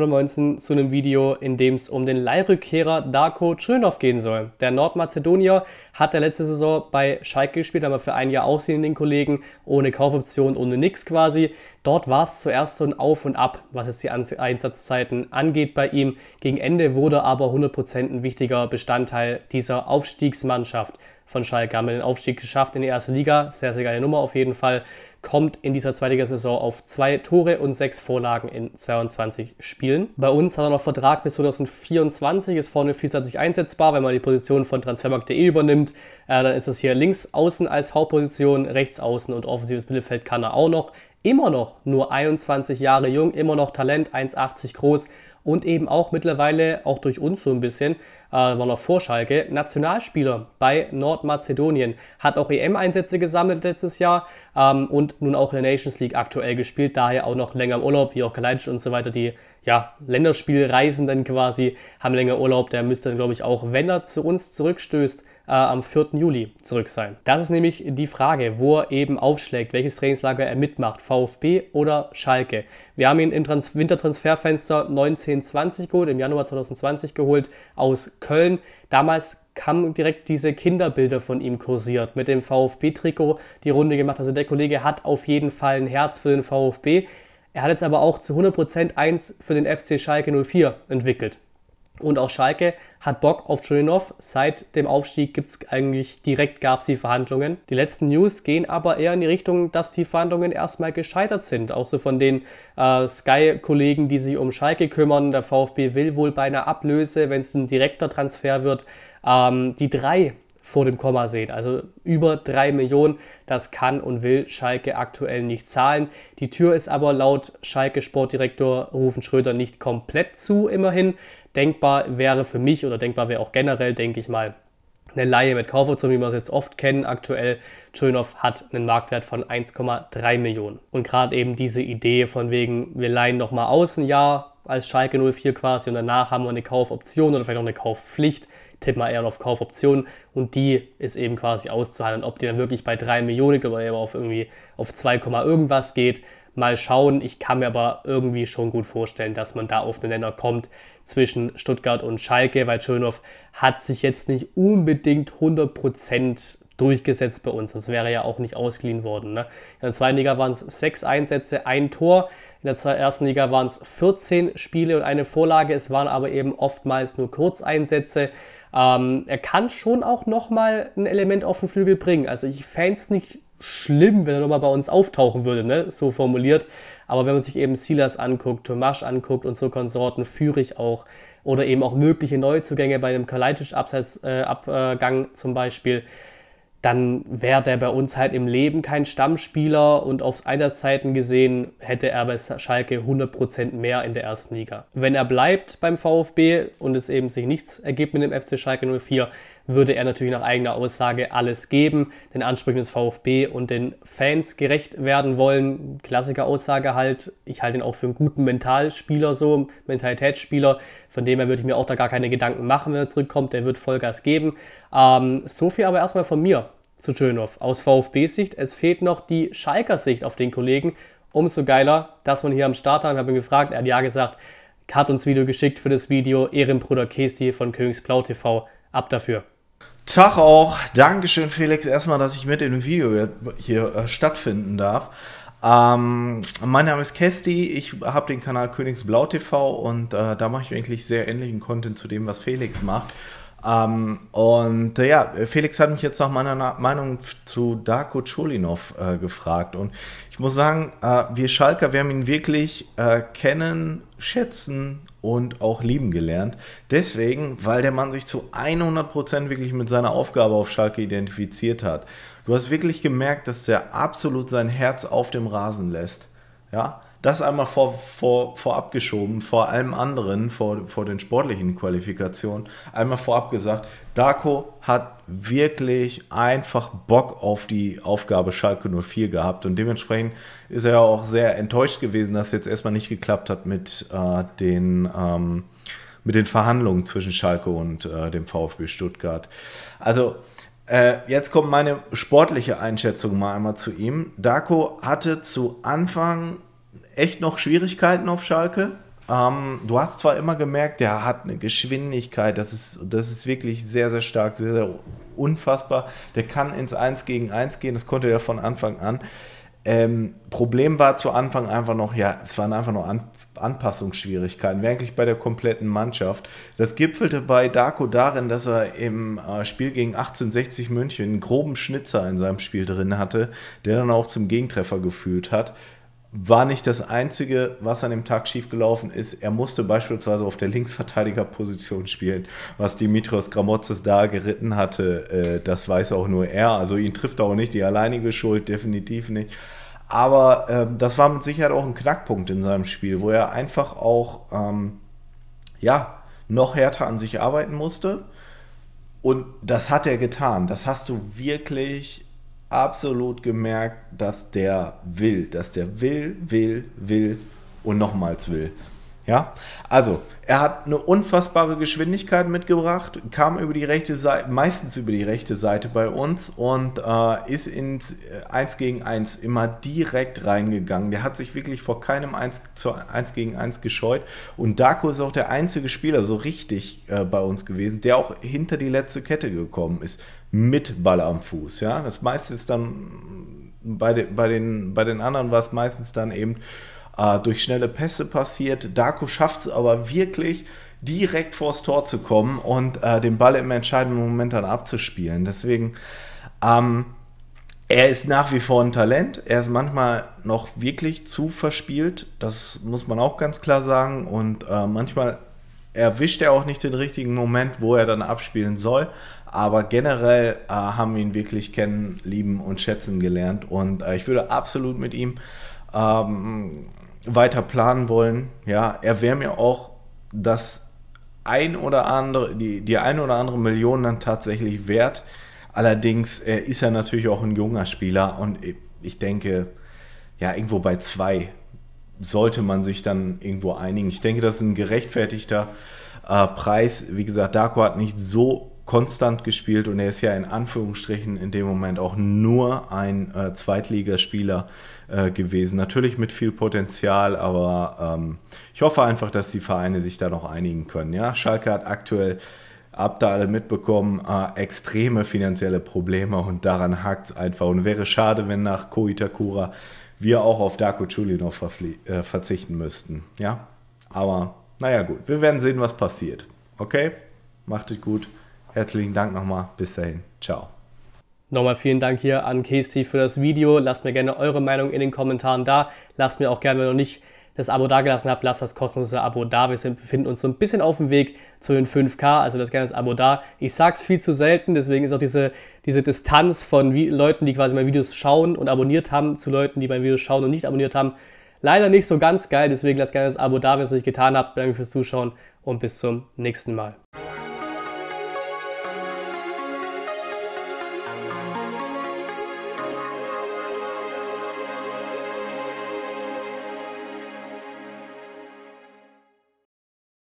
2019 zu einem Video, in dem es um den Leihrückkehrer Darko Schönhoff gehen soll. Der Nordmazedonier hat der letzte Saison bei Schalke gespielt, aber für ein Jahr ausliehen den Kollegen, ohne Kaufoption, ohne nix quasi. Dort war es zuerst so ein Auf und Ab, was jetzt die Einsatzzeiten angeht bei ihm. Gegen Ende wurde aber 100% ein wichtiger Bestandteil dieser Aufstiegsmannschaft von Schalke. Haben den Aufstieg geschafft in die erste Liga, sehr, sehr geile Nummer auf jeden Fall kommt in dieser Saison auf zwei Tore und sechs Vorlagen in 22 Spielen. Bei uns hat er noch Vertrag bis 2024, ist vorne vielseitig einsetzbar, wenn man die Position von Transfermarkt.de übernimmt, äh, dann ist das hier links außen als Hauptposition, rechts außen und offensives Mittelfeld kann er auch noch. Immer noch nur 21 Jahre jung, immer noch Talent, 1,80 groß und eben auch mittlerweile, auch durch uns so ein bisschen, äh, war noch vor Schalke, Nationalspieler bei Nordmazedonien. Hat auch EM-Einsätze gesammelt letztes Jahr ähm, und nun auch in der Nations League aktuell gespielt, daher auch noch länger im Urlaub, wie auch Kalajdzic und so weiter, die ja, Länderspielreisenden quasi haben länger Urlaub. Der müsste dann, glaube ich, auch, wenn er zu uns zurückstößt, äh, am 4. Juli zurück sein. Das ist nämlich die Frage, wo er eben aufschlägt, welches Trainingslager er mitmacht, VfB oder Schalke. Wir haben ihn im Trans Wintertransferfenster 1920 geholt, im Januar 2020 geholt aus Köln. Damals haben direkt diese Kinderbilder von ihm kursiert, mit dem VfB-Trikot die Runde gemacht. Also der Kollege hat auf jeden Fall ein Herz für den VfB. Er hat jetzt aber auch zu 100% eins für den FC Schalke 04 entwickelt. Und auch Schalke hat Bock auf Chulinov. Seit dem Aufstieg gibt es eigentlich direkt gab sie Verhandlungen. Die letzten News gehen aber eher in die Richtung, dass die Verhandlungen erstmal gescheitert sind. Auch so von den äh, Sky-Kollegen, die sich um Schalke kümmern. Der VfB will wohl bei einer Ablöse, wenn es ein direkter Transfer wird, ähm, die drei vor dem Komma sehen. Also über drei Millionen, das kann und will Schalke aktuell nicht zahlen. Die Tür ist aber laut Schalke Sportdirektor Rufen Schröder nicht komplett zu, immerhin denkbar wäre für mich oder denkbar wäre auch generell, denke ich mal, eine Laie mit Kaufoption, wie wir es jetzt oft kennen, aktuell, Schönhoff hat einen Marktwert von 1,3 Millionen. Und gerade eben diese Idee von wegen, wir leihen nochmal aus ein Jahr als Schalke 04 quasi und danach haben wir eine Kaufoption oder vielleicht auch eine Kaufpflicht, tipp mal eher auf Kaufoptionen und die ist eben quasi auszuhandeln, ob die dann wirklich bei 3 Millionen oder eben auf irgendwie auf 2, irgendwas geht, Mal schauen. Ich kann mir aber irgendwie schon gut vorstellen, dass man da auf den Nenner kommt zwischen Stuttgart und Schalke, weil Schönhoff hat sich jetzt nicht unbedingt 100% durchgesetzt bei uns, Das wäre ja auch nicht ausgeliehen worden. Ne? In der zweiten Liga waren es sechs Einsätze, ein Tor. In der ersten Liga waren es 14 Spiele und eine Vorlage. Es waren aber eben oftmals nur Kurzeinsätze. Ähm, er kann schon auch nochmal ein Element auf den Flügel bringen. Also ich fände es nicht schlimm, wenn er nochmal bei uns auftauchen würde, ne? so formuliert. Aber wenn man sich eben Silas anguckt, Tomasch anguckt und so Konsorten, Führig auch, oder eben auch mögliche Neuzugänge bei einem Kaleitisch-Abgang äh, zum Beispiel, dann wäre der bei uns halt im Leben kein Stammspieler und aufs Einsatzzeiten gesehen hätte er bei Schalke 100% mehr in der ersten Liga. Wenn er bleibt beim VfB und es eben sich nichts ergibt mit dem FC Schalke 04, würde er natürlich nach eigener Aussage alles geben, den Ansprüchen des VfB und den Fans gerecht werden wollen. Klassiker Aussage halt, ich halte ihn auch für einen guten Mentalspieler, so Mentalitätsspieler, von dem her würde ich mir auch da gar keine Gedanken machen, wenn er zurückkommt, der wird Vollgas geben. Ähm, so viel aber erstmal von mir zu Schönhoff. Aus VfB-Sicht, es fehlt noch die Schalker-Sicht auf den Kollegen. Umso geiler, dass man hier am Start hat. Ich habe ihn gefragt, er hat ja gesagt, hat uns Video geschickt für das Video. Ehrenbruder Casey von Königsblau TV. Ab dafür. Tag auch. Dankeschön, Felix, erstmal, dass ich mit in dem Video hier äh, stattfinden darf. Ähm, mein Name ist Kesti, ich habe den Kanal Königsblau TV und äh, da mache ich eigentlich sehr ähnlichen Content zu dem, was Felix macht. Ähm, und äh, ja, Felix hat mich jetzt nach meiner Na Meinung zu Darko Cholinov äh, gefragt. Und ich muss sagen, äh, wir Schalker, wir haben ihn wirklich äh, kennen, schätzen und auch lieben gelernt. Deswegen, weil der Mann sich zu 100% wirklich mit seiner Aufgabe auf Schalke identifiziert hat. Du hast wirklich gemerkt, dass der absolut sein Herz auf dem Rasen lässt. Ja, das einmal vor, vor, vorab geschoben, vor allem anderen, vor, vor den sportlichen Qualifikationen, einmal vorab gesagt, Darko hat wirklich einfach Bock auf die Aufgabe Schalke 04 gehabt und dementsprechend ist er ja auch sehr enttäuscht gewesen, dass es jetzt erstmal nicht geklappt hat mit äh, den... Ähm, mit den Verhandlungen zwischen Schalke und äh, dem VfB Stuttgart. Also äh, jetzt kommt meine sportliche Einschätzung mal einmal zu ihm. Darko hatte zu Anfang echt noch Schwierigkeiten auf Schalke. Ähm, du hast zwar immer gemerkt, der hat eine Geschwindigkeit, das ist, das ist wirklich sehr, sehr stark, sehr, sehr unfassbar. Der kann ins 1 gegen 1 gehen, das konnte er von Anfang an. Ähm, Problem war zu Anfang einfach noch, ja, es waren einfach noch An Anpassungsschwierigkeiten, wirklich bei der kompletten Mannschaft. Das gipfelte bei Darko darin, dass er im äh, Spiel gegen 1860 München einen groben Schnitzer in seinem Spiel drin hatte, der dann auch zum Gegentreffer gefühlt hat war nicht das Einzige, was an dem Tag schiefgelaufen ist. Er musste beispielsweise auf der Linksverteidigerposition spielen, was Dimitrios Gramotzes da geritten hatte. Äh, das weiß auch nur er. Also ihn trifft auch nicht die alleinige Schuld, definitiv nicht. Aber ähm, das war mit Sicherheit auch ein Knackpunkt in seinem Spiel, wo er einfach auch ähm, ja, noch härter an sich arbeiten musste. Und das hat er getan. Das hast du wirklich absolut gemerkt, dass der will, dass der will, will, will und nochmals will. Ja, also er hat eine unfassbare Geschwindigkeit mitgebracht, kam über die rechte Seite, meistens über die rechte Seite bei uns und äh, ist ins 1 äh, gegen 1 immer direkt reingegangen. Der hat sich wirklich vor keinem 1, zu, 1 gegen 1 gescheut und Darko ist auch der einzige Spieler so richtig äh, bei uns gewesen, der auch hinter die letzte Kette gekommen ist mit Ball am Fuß. Ja? Das meiste ist dann, bei, de, bei, den, bei den anderen was meistens dann eben äh, durch schnelle Pässe passiert. Darko schafft es aber wirklich, direkt vors Tor zu kommen und äh, den Ball im entscheidenden Moment dann abzuspielen. Deswegen, ähm, er ist nach wie vor ein Talent. Er ist manchmal noch wirklich zu verspielt. Das muss man auch ganz klar sagen. Und äh, manchmal erwischt er auch nicht den richtigen Moment, wo er dann abspielen soll. Aber generell äh, haben wir ihn wirklich kennen, lieben und schätzen gelernt. Und äh, ich würde absolut mit ihm ähm, weiter planen wollen. Ja, er wäre mir auch das ein oder andere, die, die ein oder andere Million dann tatsächlich wert. Allerdings äh, ist er natürlich auch ein junger Spieler und ich denke, ja, irgendwo bei zwei sollte man sich dann irgendwo einigen. Ich denke, das ist ein gerechtfertigter äh, Preis. Wie gesagt, Darko hat nicht so konstant gespielt und er ist ja in Anführungsstrichen in dem Moment auch nur ein äh, Zweitligaspieler äh, gewesen. Natürlich mit viel Potenzial, aber ähm, ich hoffe einfach, dass die Vereine sich da noch einigen können. Ja? Schalke hat aktuell, habt ihr alle mitbekommen, äh, extreme finanzielle Probleme und daran hakt es einfach. Und wäre schade, wenn nach Koitakura wir auch auf Darko Chulinov äh, verzichten müssten. Ja, aber naja, gut, wir werden sehen, was passiert. Okay? Macht es gut. Herzlichen Dank nochmal. Bis dahin. Ciao. Nochmal vielen Dank hier an Casey für das Video. Lasst mir gerne eure Meinung in den Kommentaren da. Lasst mir auch gerne, wenn ihr noch nicht das Abo dagelassen habt, lasst das kostenlose Abo da. Wir befinden uns so ein bisschen auf dem Weg zu den 5K, also lasst gerne das Abo da. Ich sage es viel zu selten, deswegen ist auch diese, diese Distanz von wie, Leuten, die quasi meine Videos schauen und abonniert haben, zu Leuten, die meine Videos schauen und nicht abonniert haben, leider nicht so ganz geil. Deswegen lasst gerne das Abo da, wenn ihr es nicht getan habt. Danke fürs Zuschauen und bis zum nächsten Mal.